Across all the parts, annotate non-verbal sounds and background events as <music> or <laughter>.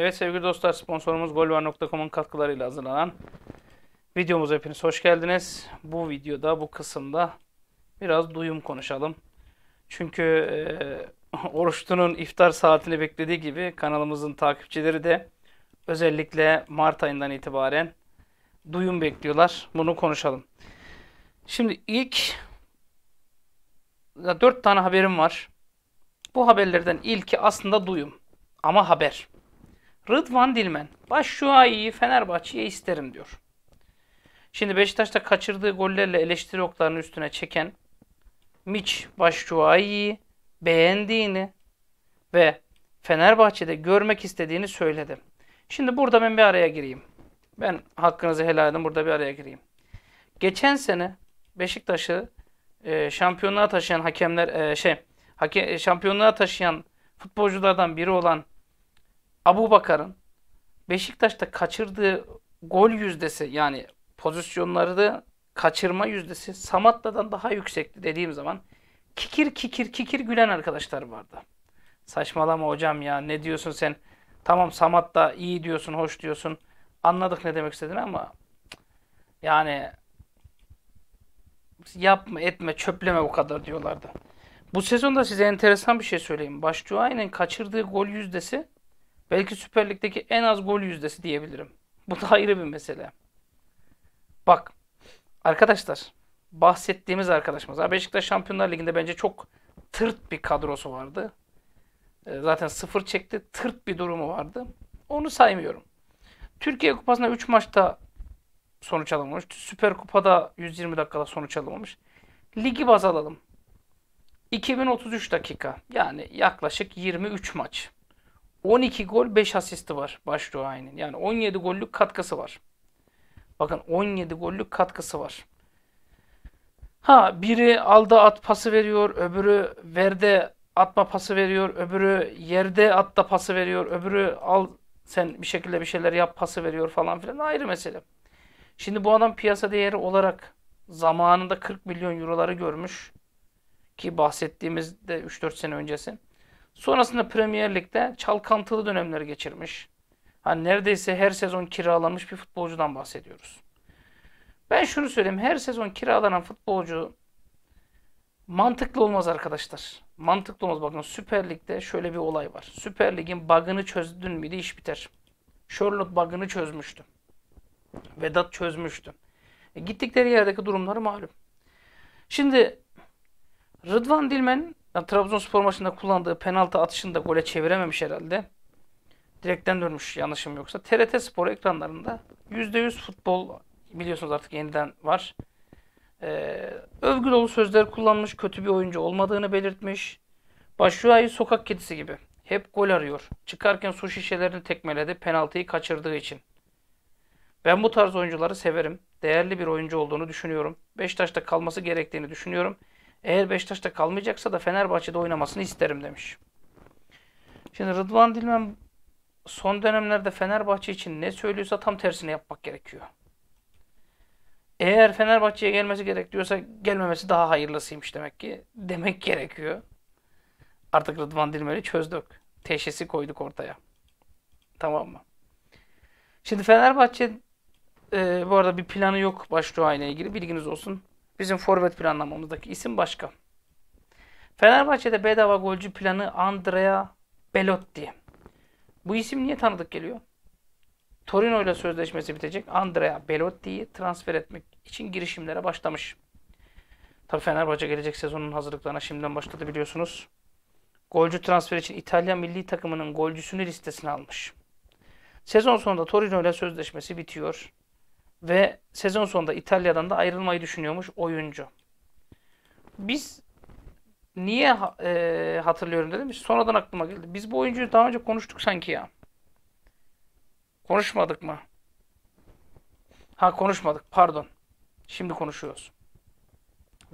Evet sevgili dostlar sponsorumuz golvar.com'un katkılarıyla hazırlanan videomuz hepiniz hoş geldiniz. Bu videoda bu kısımda biraz duyum konuşalım. Çünkü e, <laughs> oruçlunun iftar saatini beklediği gibi kanalımızın takipçileri de özellikle Mart ayından itibaren duyum bekliyorlar. Bunu konuşalım. Şimdi ilk dört tane haberim var. Bu haberlerden ilki aslında duyum ama haber. Rıdvan Dilmen. Başşuayi'yi Fenerbahçe'ye isterim diyor. Şimdi Beşiktaş'ta kaçırdığı gollerle eleştiri oklarının üstüne çeken Miç Başşuayi'yi beğendiğini ve Fenerbahçe'de görmek istediğini söyledi. Şimdi burada ben bir araya gireyim. Ben hakkınızı helal edin burada bir araya gireyim. Geçen sene Beşiktaş'ı e, şampiyonluğa taşıyan hakemler e, şey hake, e, şampiyonluğa taşıyan futbolculardan biri olan Abu Bakar'ın Beşiktaş'ta kaçırdığı gol yüzdesi yani pozisyonları da kaçırma yüzdesi Samatta'dan daha yüksekti dediğim zaman kikir kikir kikir gülen arkadaşlar vardı. Saçmalama hocam ya ne diyorsun sen? Tamam Samatta iyi diyorsun, hoş diyorsun. Anladık ne demek istediğini ama yani yapma etme çöpleme o kadar diyorlardı. Bu sezonda size enteresan bir şey söyleyeyim. Başcuay'ın kaçırdığı gol yüzdesi Belki Süper Lig'deki en az gol yüzdesi diyebilirim. Bu da ayrı bir mesele. Bak arkadaşlar bahsettiğimiz arkadaşımız. Beşiktaş Şampiyonlar Ligi'nde bence çok tırt bir kadrosu vardı. Ee, zaten sıfır çekti. Tırt bir durumu vardı. Onu saymıyorum. Türkiye Kupası'nda 3 maçta sonuç alamamış. Süper Kupa'da 120 dakikada sonuç alamamış. Ligi baz alalım. 2033 dakika. Yani yaklaşık 23 maç. 12 gol 5 asisti var başlıyor aynen. Yani 17 gollük katkısı var. Bakın 17 gollük katkısı var. Ha biri alda at pası veriyor, öbürü verde atma pası veriyor, öbürü yerde atta pası veriyor, öbürü al sen bir şekilde bir şeyler yap pası veriyor falan filan ayrı mesele. Şimdi bu adam piyasa değeri olarak zamanında 40 milyon euroları görmüş ki bahsettiğimizde 3-4 sene öncesi. Sonrasında Premier Lig'de çalkantılı dönemler geçirmiş. Hani neredeyse her sezon kiralamış bir futbolcudan bahsediyoruz. Ben şunu söyleyeyim. Her sezon kiralanan futbolcu mantıklı olmaz arkadaşlar. Mantıklı olmaz. Bakın Süper Lig'de şöyle bir olay var. Süper Lig'in bug'ını çözdün müydü iş biter. Charlotte bug'ını çözmüştü. Vedat çözmüştü. E, gittikleri yerdeki durumları malum. Şimdi Rıdvan Dilmen yani Trabzonspor maçında kullandığı penaltı atışını da gole çevirememiş herhalde. Direkten dönmüş yanlışım yoksa. TRT Spor ekranlarında %100 futbol biliyorsunuz artık yeniden var. Ee, övgü dolu sözler kullanmış, kötü bir oyuncu olmadığını belirtmiş. Başuay'ı sokak kedisi gibi. Hep gol arıyor. Çıkarken su şişelerini tekmeledi penaltıyı kaçırdığı için. Ben bu tarz oyuncuları severim. Değerli bir oyuncu olduğunu düşünüyorum. Beşiktaş'ta kalması gerektiğini düşünüyorum. Eğer Beşiktaş'ta kalmayacaksa da Fenerbahçe'de oynamasını isterim demiş. Şimdi Rıdvan Dilmen son dönemlerde Fenerbahçe için ne söylüyorsa tam tersini yapmak gerekiyor. Eğer Fenerbahçe'ye gelmesi gerek diyorsa gelmemesi daha hayırlısıymış demek ki. Demek gerekiyor. Artık Rıdvan Dilmen'i çözdük. Teşhisi koyduk ortaya. Tamam mı? Şimdi Fenerbahçe e, bu arada bir planı yok başlığı ile ilgili bilginiz olsun. Bizim forvet planlamamızdaki isim başka. Fenerbahçe'de bedava golcü planı Andrea Belotti. Bu isim niye tanıdık geliyor? Torino ile sözleşmesi bitecek. Andrea Belotti'yi transfer etmek için girişimlere başlamış. Tabii Fenerbahçe gelecek sezonun hazırlıklarına şimdiden başladı biliyorsunuz. Golcü transfer için İtalya milli takımının golcüsünü listesine almış. Sezon sonunda Torino ile sözleşmesi bitiyor. Ve sezon sonunda İtalya'dan da ayrılmayı düşünüyormuş oyuncu. Biz niye e, hatırlıyorum dedim. Sonradan aklıma geldi. Biz bu oyuncuyu daha önce konuştuk sanki ya. Konuşmadık mı? Ha konuşmadık. Pardon. Şimdi konuşuyoruz.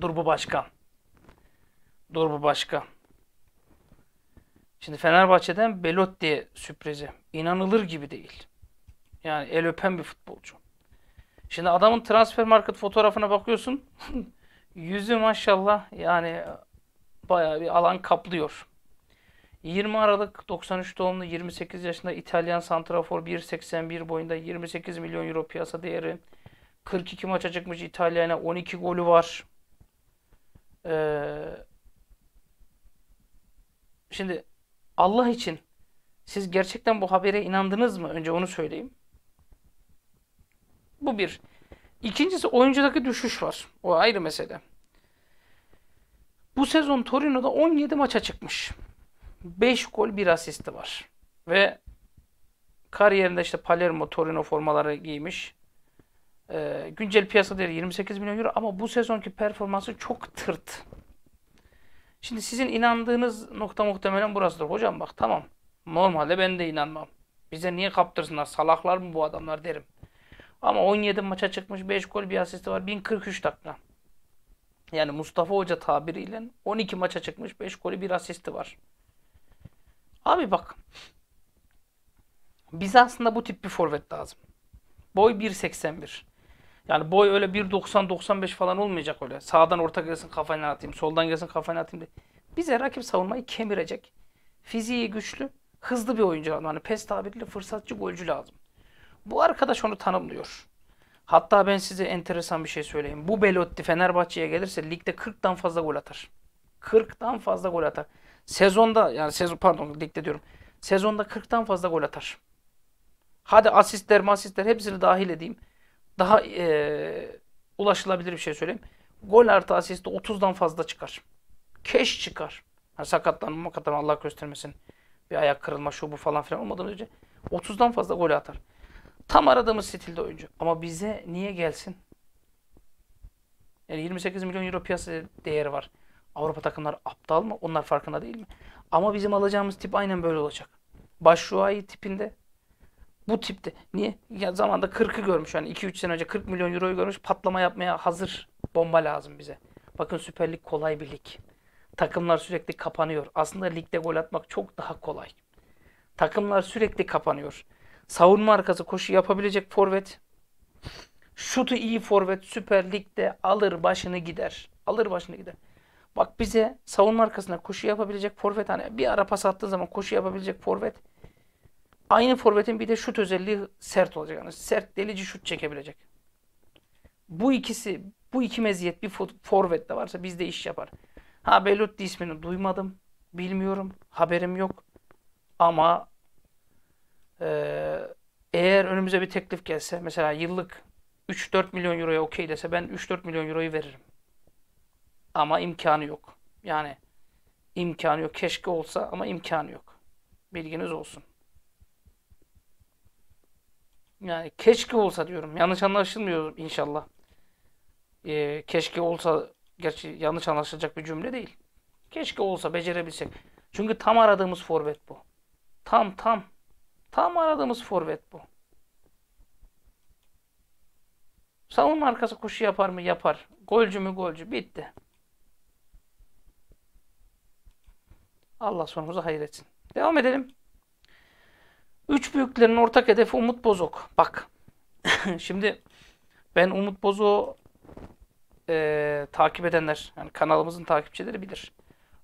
Dur bu başka. Dur bu başka. Şimdi Fenerbahçe'den Belotti sürprizi. İnanılır gibi değil. Yani el öpen bir futbolcu. Şimdi adamın transfer market fotoğrafına bakıyorsun. <laughs> yüzü maşallah yani bayağı bir alan kaplıyor. 20 Aralık 93 doğumlu 28 yaşında İtalyan santrafor 1.81 boyunda 28 milyon euro piyasa değeri. 42 maça çıkmış İtalya'ya 12 golü var. Ee, şimdi Allah için siz gerçekten bu habere inandınız mı? Önce onu söyleyeyim. Bu bir. İkincisi oyuncudaki düşüş var. O ayrı mesele. Bu sezon Torino'da 17 maça çıkmış. 5 gol 1 asisti var. Ve kariyerinde işte Palermo Torino formaları giymiş. Ee, güncel piyasa değeri 28 milyon euro ama bu sezonki performansı çok tırt. Şimdi sizin inandığınız nokta muhtemelen burasıdır. Hocam bak tamam. Normalde ben de inanmam. Bize niye kaptırsınlar? Salaklar mı bu adamlar derim. Ama 17 maça çıkmış 5 gol bir asisti var. 1043 dakika. Yani Mustafa Hoca tabiriyle 12 maça çıkmış 5 golü bir asisti var. Abi bak. Bize aslında bu tip bir forvet lazım. Boy 1.81. Yani boy öyle 1.90-95 falan olmayacak öyle. Sağdan orta gelsin kafayla atayım, soldan gelsin kafayla atayım diye. Bize rakip savunmayı kemirecek. Fiziği güçlü, hızlı bir oyuncu lazım. Hani pes tabirli fırsatçı golcü lazım. Bu arkadaş onu tanımlıyor. Hatta ben size enteresan bir şey söyleyeyim. Bu Belotti Fenerbahçe'ye gelirse ligde 40'tan fazla gol atar. 40'tan fazla gol atar. Sezonda yani sezon pardon ligde diyorum. Sezonda 40'tan fazla gol atar. Hadi asistler masistler hepsini dahil edeyim. Daha ee, ulaşılabilir bir şey söyleyeyim. Gol artı asiste 30'dan fazla çıkar. Keş çıkar. Yani sakatlanma kadar Allah göstermesin. Bir ayak kırılma şu bu falan filan olmadan önce 30'dan fazla gol atar. Tam aradığımız stilde oyuncu. Ama bize niye gelsin? Yani 28 milyon euro piyasa değeri var. Avrupa takımlar aptal mı? Onlar farkında değil mi? Ama bizim alacağımız tip aynen böyle olacak. Başşuayi tipinde. Bu tipte. Niye? Ya zamanda 40'ı görmüş. Yani 2-3 sene önce 40 milyon euroyu görmüş. Patlama yapmaya hazır. Bomba lazım bize. Bakın Süper Lig kolay bir lig. Takımlar sürekli kapanıyor. Aslında ligde gol atmak çok daha kolay. Takımlar sürekli kapanıyor savunma arkası koşu yapabilecek forvet. Şutu iyi forvet Süper Lig'de alır başını gider. Alır başını gider. Bak bize savunma arkasında koşu yapabilecek forvet hani bir ara pas attığı zaman koşu yapabilecek forvet. Aynı forvetin bir de şut özelliği sert olacak. Yani sert delici şut çekebilecek. Bu ikisi bu iki meziyet bir forvet de varsa bizde iş yapar. Ha Belotti ismini duymadım. Bilmiyorum. Haberim yok. Ama ee, eğer önümüze bir teklif gelse mesela yıllık 3-4 milyon euroya okey dese ben 3-4 milyon euroyu veririm. Ama imkanı yok. Yani imkanı yok. Keşke olsa ama imkanı yok. Bilginiz olsun. Yani keşke olsa diyorum. Yanlış anlaşılmıyor inşallah. Ee, keşke olsa gerçi yanlış anlaşılacak bir cümle değil. Keşke olsa becerebilsek. Çünkü tam aradığımız forvet bu. Tam tam. Tam aradığımız forvet bu. Savunma arkası koşu yapar mı? Yapar. Golcü mü? Golcü. Bitti. Allah sonumuzu hayır etsin. Devam edelim. Üç büyüklerin ortak hedefi Umut Bozok. Bak. <laughs> Şimdi ben Umut Bozok'u e, takip edenler, yani kanalımızın takipçileri bilir.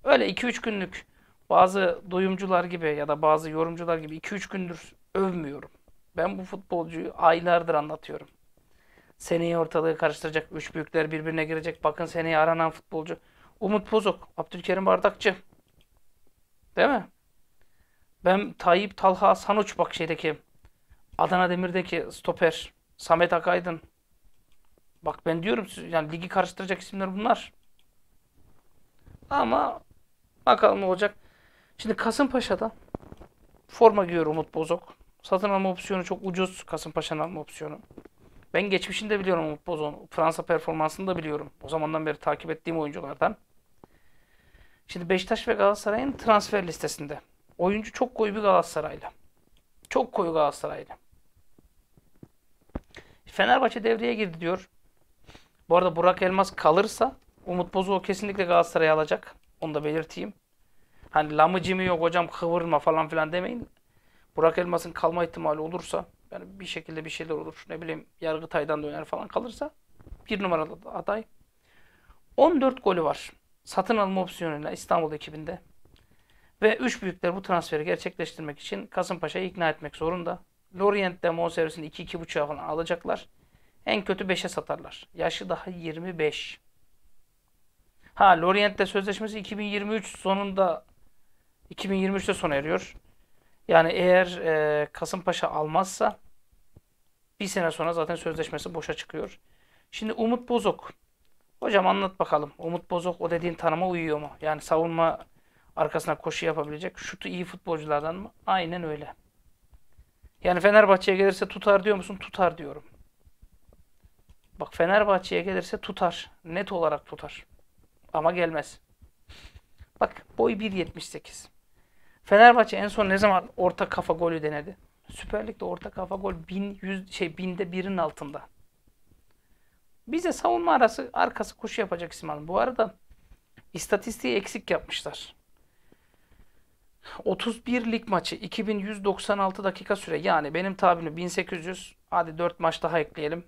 Öyle 2-3 günlük bazı duyumcular gibi ya da bazı yorumcular gibi 2-3 gündür övmüyorum. Ben bu futbolcuyu aylardır anlatıyorum. seneyi ortalığı karıştıracak, üç büyükler birbirine girecek. Bakın seneyi aranan futbolcu. Umut Bozok, Abdülkerim Bardakçı. Değil mi? Ben Tayyip Talha Sanuç bak şeydeki Adana Demir'deki stoper Samet Akaydın. Bak ben diyorum yani ligi karıştıracak isimler bunlar. Ama bakalım ne olacak. Şimdi Kasımpaşa'da forma giyiyor Umut Bozok. Satın alma opsiyonu çok ucuz Kasımpaşa'nın alma opsiyonu. Ben geçmişinde biliyorum Umut Bozok'un. Fransa performansını da biliyorum. O zamandan beri takip ettiğim oyunculardan. Şimdi Beşiktaş ve Galatasaray'ın transfer listesinde. Oyuncu çok koyu bir Galatasaraylı. Çok koyu Galatasaraylı. Fenerbahçe devreye girdi diyor. Bu arada Burak Elmas kalırsa Umut Bozuğu kesinlikle Galatasaray'a alacak. Onu da belirteyim. Hani lamıcı mı yok hocam kıvırma falan filan demeyin. Burak Elmas'ın kalma ihtimali olursa yani bir şekilde bir şeyler olur. Ne bileyim Yargıtay'dan döner falan kalırsa bir numaralı aday. 14 golü var. Satın alma opsiyonuyla İstanbul ekibinde. Ve üç büyükler bu transferi gerçekleştirmek için Kasımpaşa'yı ikna etmek zorunda. Lorient'te Monservis'ini 2-2.5'a falan alacaklar. En kötü 5'e satarlar. Yaşı daha 25. Ha Lorient'te sözleşmesi 2023 sonunda 2023'te sona eriyor. Yani eğer e, Kasımpaşa almazsa bir sene sonra zaten sözleşmesi boşa çıkıyor. Şimdi Umut Bozok. Hocam anlat bakalım. Umut Bozok o dediğin tanıma uyuyor mu? Yani savunma arkasına koşu yapabilecek. Şutu iyi futbolculardan mı? Aynen öyle. Yani Fenerbahçe'ye gelirse tutar diyor musun? Tutar diyorum. Bak Fenerbahçe'ye gelirse tutar. Net olarak tutar. Ama gelmez. Bak boy 1.78. Fenerbahçe en son ne zaman orta kafa golü denedi? Süper Lig'de orta kafa gol bin yüz şey binde birin altında. Bize savunma arası arkası koşu yapacak isim alın. Bu arada istatistiği eksik yapmışlar. 31 lig maçı 2196 dakika süre. Yani benim tabirim 1800 hadi 4 maç daha ekleyelim.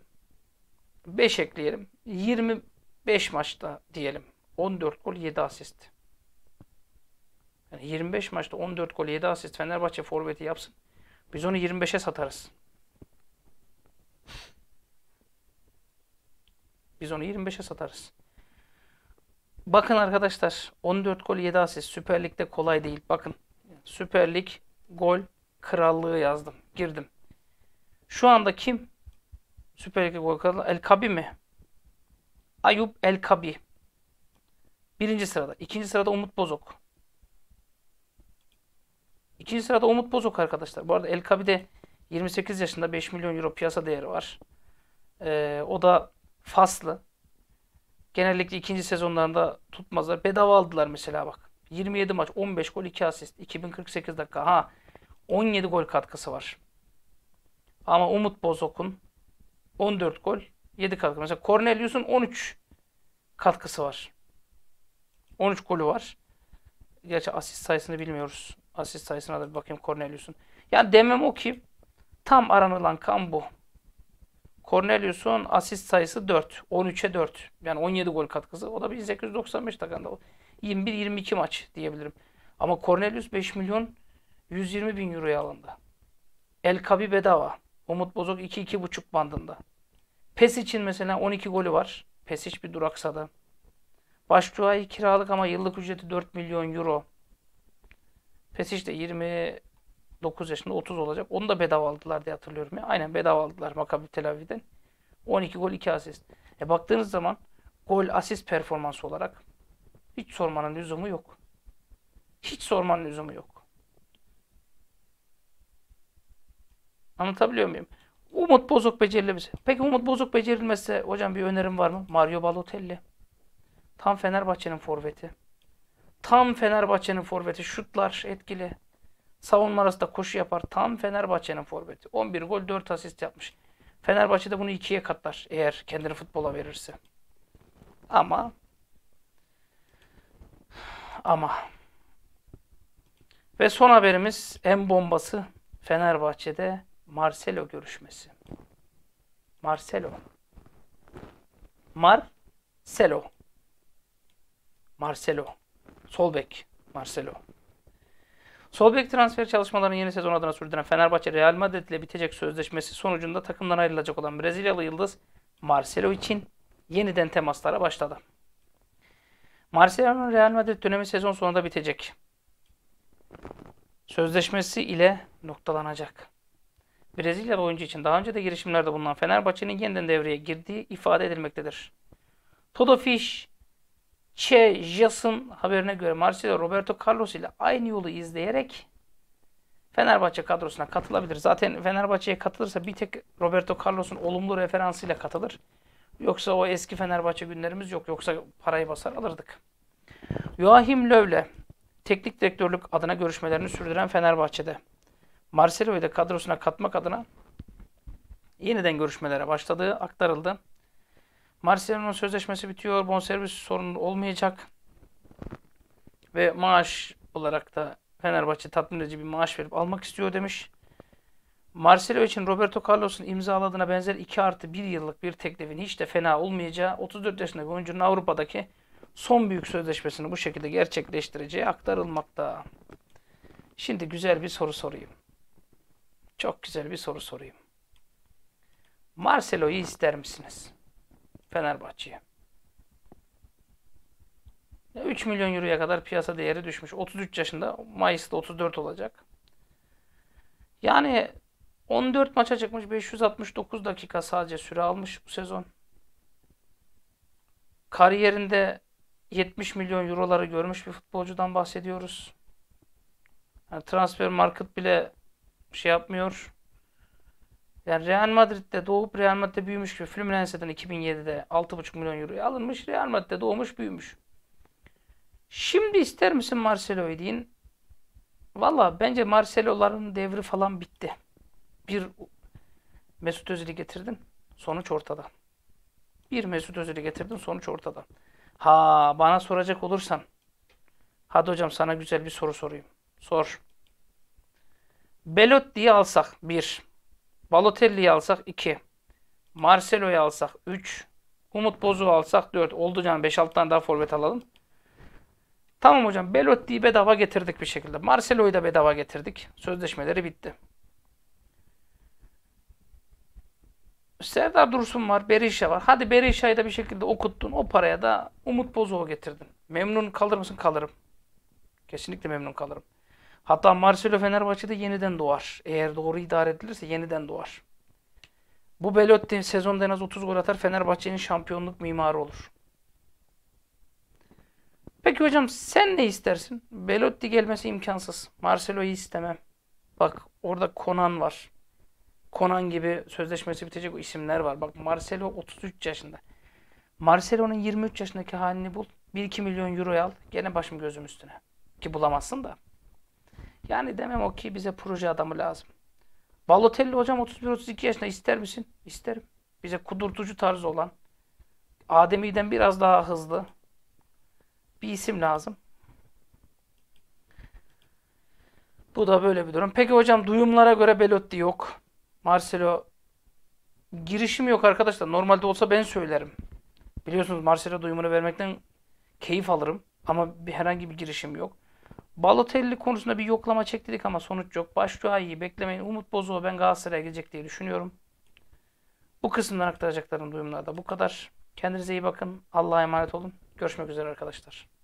5 ekleyelim. 25 maçta diyelim. 14 gol 7 asist. Yani 25 maçta 14 gol 7 asist Fenerbahçe forveti yapsın. Biz onu 25'e satarız. Biz onu 25'e satarız. Bakın arkadaşlar 14 gol 7 asist Süper Lig'de kolay değil. Bakın Süper Lig gol krallığı yazdım. Girdim. Şu anda kim? Süper Lig'de gol krallığı. El Kabi mi? Ayub El Kabi. Birinci sırada. ikinci sırada Umut Bozok. İkinci sırada Umut Bozok arkadaşlar. Bu arada El Kabide 28 yaşında 5 milyon euro piyasa değeri var. Ee, o da Faslı. Genellikle ikinci sezonlarında tutmazlar. Bedava aldılar mesela bak. 27 maç 15 gol 2 asist 2048 dakika. Ha 17 gol katkısı var. Ama Umut Bozok'un 14 gol 7 katkı. Mesela Cornelius'un 13 katkısı var. 13 golü var. Gerçi asist sayısını bilmiyoruz. Asist sayısına da bir bakayım Cornelius'un. Yani demem o ki tam aranılan kan bu. Cornelius'un asist sayısı 4. 13'e 4. Yani 17 gol katkısı. O da 1895 takanda. 21-22 maç diyebilirim. Ama Cornelius 5 milyon 120 bin euroya alındı. El Kabi bedava. Umut Bozok 2-2,5 bandında. PES için mesela 12 golü var. PES hiç bir duraksadı. Başbuğay'ı kiralık ama yıllık ücreti 4 milyon euro. Pesic de 29 yaşında 30 olacak. Onu da bedava aldılar diye hatırlıyorum ya. Aynen bedava aldılar Makabi Tel Aviv'den. 12 gol 2 asist. E baktığınız zaman gol asist performansı olarak hiç sormanın lüzumu yok. Hiç sormanın lüzumu yok. Anlatabiliyor muyum? Umut bozuk becerilemez. Peki Umut bozuk becerilmezse hocam bir önerim var mı? Mario Balotelli. Tam Fenerbahçe'nin forveti. Tam Fenerbahçe'nin forveti şutlar etkili. Savunma arasında koşu yapar. Tam Fenerbahçe'nin forveti. 11 gol 4 asist yapmış. Fenerbahçe de bunu ikiye katlar eğer kendini futbola verirse. Ama ama ve son haberimiz en bombası Fenerbahçe'de Marcelo görüşmesi. Marcelo. Marcelo. Marcelo. Sol bek Marcelo. Sol bek transfer çalışmalarını yeni sezon adına sürdüren Fenerbahçe Real Madrid ile bitecek sözleşmesi sonucunda takımdan ayrılacak olan Brezilyalı yıldız Marcelo için yeniden temaslara başladı. Marcelo'nun Real Madrid dönemi sezon sonunda bitecek. Sözleşmesi ile noktalanacak. Brezilyalı oyuncu için daha önce de girişimlerde bulunan Fenerbahçe'nin yeniden devreye girdiği ifade edilmektedir. Todo Fish Che Jas'ın haberine göre Marcelo Roberto Carlos ile aynı yolu izleyerek Fenerbahçe kadrosuna katılabilir. Zaten Fenerbahçe'ye katılırsa bir tek Roberto Carlos'un olumlu referansıyla katılır. Yoksa o eski Fenerbahçe günlerimiz yok. Yoksa parayı basar alırdık. Joachim Löw'le teknik direktörlük adına görüşmelerini sürdüren Fenerbahçe'de Marcelo'yu da kadrosuna katmak adına yeniden görüşmelere başladığı aktarıldı. Marcelo'nun sözleşmesi bitiyor. Bonservis sorunu olmayacak. Ve maaş olarak da Fenerbahçe tatmin edici bir maaş verip almak istiyor demiş. Marcelo için Roberto Carlos'un imzaladığına benzer 2 artı 1 yıllık bir teklifin hiç de fena olmayacağı 34 yaşındaki oyuncunun Avrupa'daki son büyük sözleşmesini bu şekilde gerçekleştireceği aktarılmakta. Şimdi güzel bir soru sorayım. Çok güzel bir soru sorayım. Marcelo'yu ister misiniz? Fenerbahçe'ye. 3 milyon euroya kadar piyasa değeri düşmüş. 33 yaşında. Mayıs'ta 34 olacak. Yani 14 maça çıkmış. 569 dakika sadece süre almış bu sezon. Kariyerinde 70 milyon euroları görmüş bir futbolcudan bahsediyoruz. Yani transfer market bile şey yapmıyor. Yani Real Madrid'de doğup Real Madrid'de büyümüş gibi Fluminense'den 2007'de 6,5 milyon euroya alınmış. Real Madrid'de doğmuş büyümüş. Şimdi ister misin Marcelo'yu deyin. Valla bence Marcelo'ların devri falan bitti. Bir Mesut Özil'i getirdin. Sonuç ortada. Bir Mesut Özil'i getirdin. Sonuç ortada. Ha bana soracak olursan. Hadi hocam sana güzel bir soru sorayım. Sor. Belot diye alsak. Bir. Balotelli'yi alsak 2. Marcelo'yu alsak 3. Umut Bozu alsak 4. Oldu canım 5-6 tane daha forvet alalım. Tamam hocam Belotti'yi bedava getirdik bir şekilde. Marcelo'yu da bedava getirdik. Sözleşmeleri bitti. Serdar Dursun var, Berisha var. Hadi Berisha'yı da bir şekilde okuttun. O paraya da Umut Bozuğu getirdin. Memnun kalır mısın? Kalırım. Kesinlikle memnun kalırım. Hatta Marcelo Fenerbahçe'de yeniden doğar. Eğer doğru idare edilirse yeniden doğar. Bu Belotti sezonda en az 30 gol atar. Fenerbahçe'nin şampiyonluk mimarı olur. Peki hocam sen ne istersin? Belotti gelmesi imkansız. Marcelo'yu istemem. Bak orada Konan var. Konan gibi sözleşmesi bitecek o isimler var. Bak Marcelo 33 yaşında. Marcelo'nun 23 yaşındaki halini bul. 1-2 milyon euroya al. Gene başım gözüm üstüne. Ki bulamazsın da. Yani demem o ki bize proje adamı lazım. Balotelli hocam 31-32 yaşında ister misin? İsterim. Bize kudurtucu tarzı olan, Ademi'den biraz daha hızlı bir isim lazım. Bu da böyle bir durum. Peki hocam duyumlara göre Belotti yok. Marcelo girişim yok arkadaşlar. Normalde olsa ben söylerim. Biliyorsunuz Marcelo duyumunu vermekten keyif alırım. Ama bir, herhangi bir girişim yok. Balotelli konusunda bir yoklama çektik ama sonuç yok. iyi beklemeyin. Umut Bozuğu ben Galatasaray'a gelecek diye düşünüyorum. Bu kısımdan aktaracaklarım duyumlarda bu kadar. Kendinize iyi bakın. Allah'a emanet olun. Görüşmek üzere arkadaşlar.